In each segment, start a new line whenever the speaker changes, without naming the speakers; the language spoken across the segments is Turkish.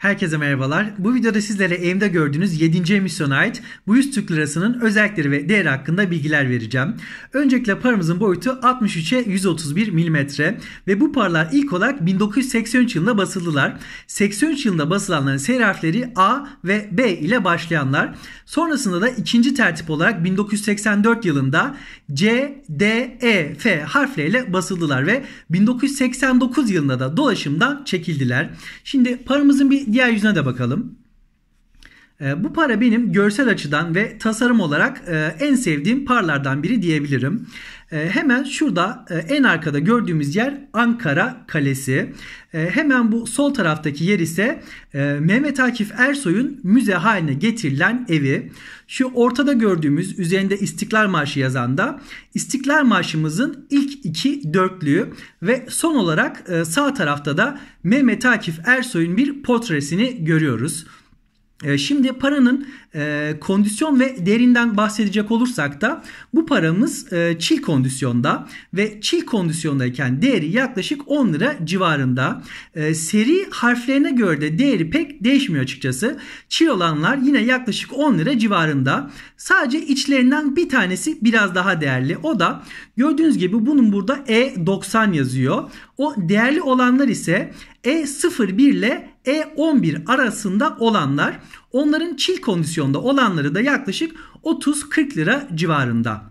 Herkese merhabalar. Bu videoda sizlere evimde gördüğünüz 7. emisyona ait bu 100 Türk Lirası'nın özellikleri ve değeri hakkında bilgiler vereceğim. Öncelikle paramızın boyutu 63'e 131 mm ve bu paralar ilk olarak 1983 yılında basıldılar. 83 yılında basılanların seri harfleri A ve B ile başlayanlar. Sonrasında da ikinci tertip olarak 1984 yılında C, D, E, F harfleriyle basıldılar ve 1989 yılında da dolaşımdan çekildiler. Şimdi paramızın bir diğer yüzüne de bakalım. Ee, bu para benim görsel açıdan ve tasarım olarak e, en sevdiğim parlardan biri diyebilirim. Ee, hemen şurada e, en arkada gördüğümüz yer Ankara Kalesi. Ee, hemen bu sol taraftaki yer ise e, Mehmet Akif Ersoy'un müze haline getirilen evi. Şu ortada gördüğümüz üzerinde İstiklal Marşı yazan da İstiklal Marşımızın ilk iki dörtlüğü ve son olarak sağ tarafta da Mehmet Akif Ersoy'un bir portresini görüyoruz. Ee, şimdi paranın e, kondisyon ve değerinden bahsedecek olursak da bu paramız e, çil kondisyonda ve çil kondisyondayken değeri yaklaşık 10 lira civarında. E, seri harflerine göre de değeri pek değişmiyor açıkçası. Çil olanlar yine yaklaşık 10 lira civarında. Sadece içlerinden bir tanesi biraz daha değerli. O da gördüğünüz gibi bunun burada E90 yazıyor. O değerli olanlar ise E01 ile E11 arasında olanlar. Onların çil kondisyonda olanları da yaklaşık 30-40 lira civarında.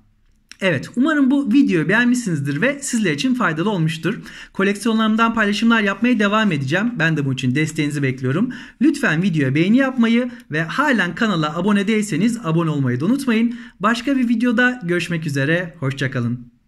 Evet umarım bu videoyu beğenmişsinizdir ve sizler için faydalı olmuştur. Koleksiyonlarımdan paylaşımlar yapmaya devam edeceğim. Ben de bunun için desteğinizi bekliyorum. Lütfen videoya beğeni yapmayı ve halen kanala abone değilseniz abone olmayı da unutmayın. Başka bir videoda görüşmek üzere. Hoşçakalın.